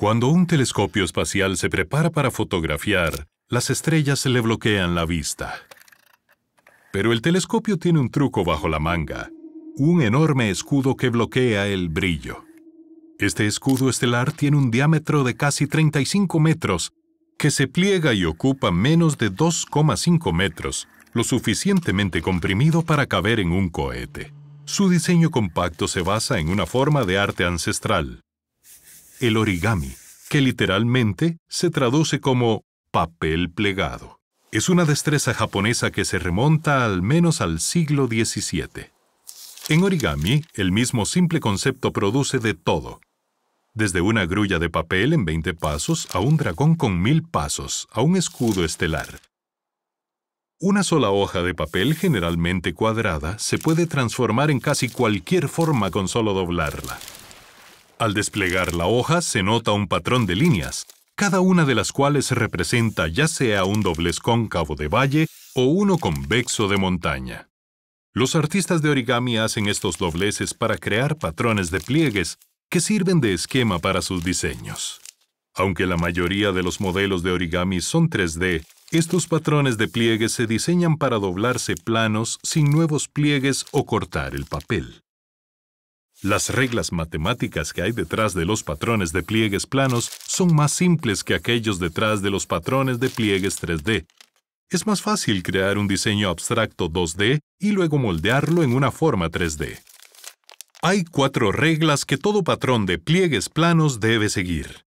Cuando un telescopio espacial se prepara para fotografiar, las estrellas le bloquean la vista. Pero el telescopio tiene un truco bajo la manga, un enorme escudo que bloquea el brillo. Este escudo estelar tiene un diámetro de casi 35 metros, que se pliega y ocupa menos de 2,5 metros, lo suficientemente comprimido para caber en un cohete. Su diseño compacto se basa en una forma de arte ancestral, el origami, que literalmente se traduce como papel plegado. Es una destreza japonesa que se remonta al menos al siglo XVII. En origami, el mismo simple concepto produce de todo. Desde una grulla de papel en 20 pasos a un dragón con mil pasos, a un escudo estelar. Una sola hoja de papel, generalmente cuadrada, se puede transformar en casi cualquier forma con solo doblarla. Al desplegar la hoja se nota un patrón de líneas, cada una de las cuales representa ya sea un doblez cóncavo de valle o uno convexo de montaña. Los artistas de origami hacen estos dobleces para crear patrones de pliegues que sirven de esquema para sus diseños. Aunque la mayoría de los modelos de origami son 3D, estos patrones de pliegues se diseñan para doblarse planos sin nuevos pliegues o cortar el papel. Las reglas matemáticas que hay detrás de los patrones de pliegues planos son más simples que aquellos detrás de los patrones de pliegues 3D. Es más fácil crear un diseño abstracto 2D y luego moldearlo en una forma 3D. Hay cuatro reglas que todo patrón de pliegues planos debe seguir.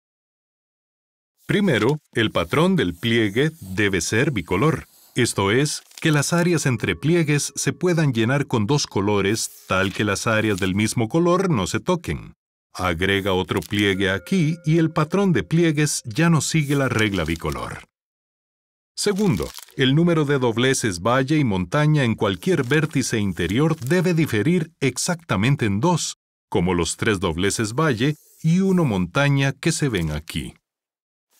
Primero, el patrón del pliegue debe ser bicolor. Esto es, que las áreas entre pliegues se puedan llenar con dos colores tal que las áreas del mismo color no se toquen. Agrega otro pliegue aquí y el patrón de pliegues ya no sigue la regla bicolor. Segundo, el número de dobleces valle y montaña en cualquier vértice interior debe diferir exactamente en dos, como los tres dobleces valle y uno montaña que se ven aquí.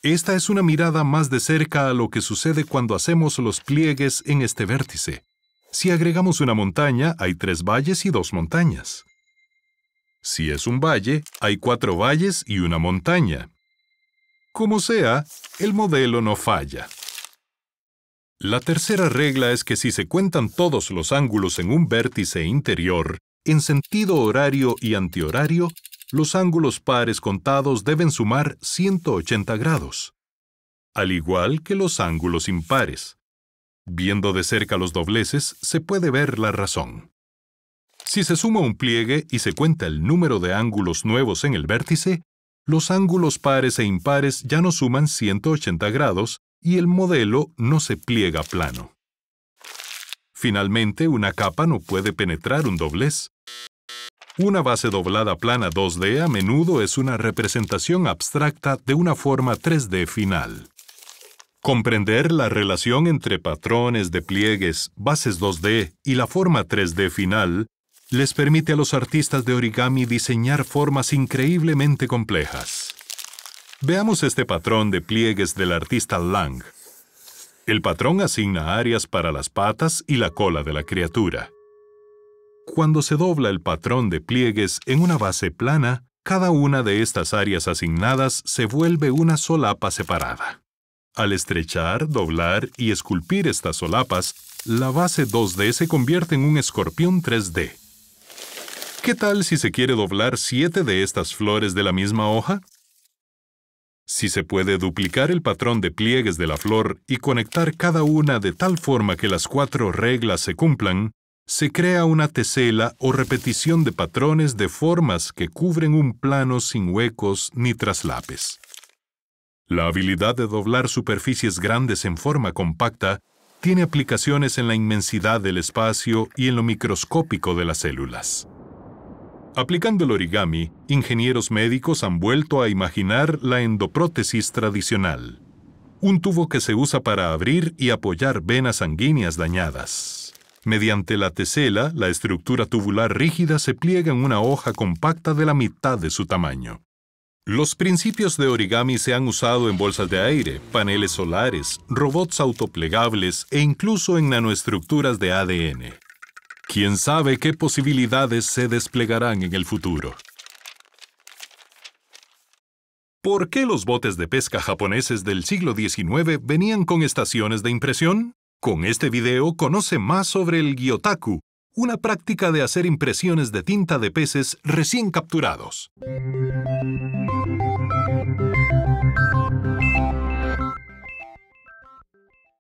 Esta es una mirada más de cerca a lo que sucede cuando hacemos los pliegues en este vértice. Si agregamos una montaña, hay tres valles y dos montañas. Si es un valle, hay cuatro valles y una montaña. Como sea, el modelo no falla. La tercera regla es que si se cuentan todos los ángulos en un vértice interior, en sentido horario y antihorario, los ángulos pares contados deben sumar 180 grados, al igual que los ángulos impares. Viendo de cerca los dobleces, se puede ver la razón. Si se suma un pliegue y se cuenta el número de ángulos nuevos en el vértice, los ángulos pares e impares ya no suman 180 grados y el modelo no se pliega plano. Finalmente, una capa no puede penetrar un doblez, una base doblada plana 2D a menudo es una representación abstracta de una forma 3D final. Comprender la relación entre patrones de pliegues, bases 2D y la forma 3D final les permite a los artistas de origami diseñar formas increíblemente complejas. Veamos este patrón de pliegues del artista Lang. El patrón asigna áreas para las patas y la cola de la criatura. Cuando se dobla el patrón de pliegues en una base plana, cada una de estas áreas asignadas se vuelve una solapa separada. Al estrechar, doblar y esculpir estas solapas, la base 2D se convierte en un escorpión 3D. ¿Qué tal si se quiere doblar siete de estas flores de la misma hoja? Si se puede duplicar el patrón de pliegues de la flor y conectar cada una de tal forma que las cuatro reglas se cumplan, se crea una tesela o repetición de patrones de formas que cubren un plano sin huecos ni traslapes. La habilidad de doblar superficies grandes en forma compacta tiene aplicaciones en la inmensidad del espacio y en lo microscópico de las células. Aplicando el origami, ingenieros médicos han vuelto a imaginar la endoprótesis tradicional, un tubo que se usa para abrir y apoyar venas sanguíneas dañadas. Mediante la tesela, la estructura tubular rígida se pliega en una hoja compacta de la mitad de su tamaño. Los principios de origami se han usado en bolsas de aire, paneles solares, robots autoplegables e incluso en nanoestructuras de ADN. ¿Quién sabe qué posibilidades se desplegarán en el futuro? ¿Por qué los botes de pesca japoneses del siglo XIX venían con estaciones de impresión? Con este video conoce más sobre el gyotaku, una práctica de hacer impresiones de tinta de peces recién capturados.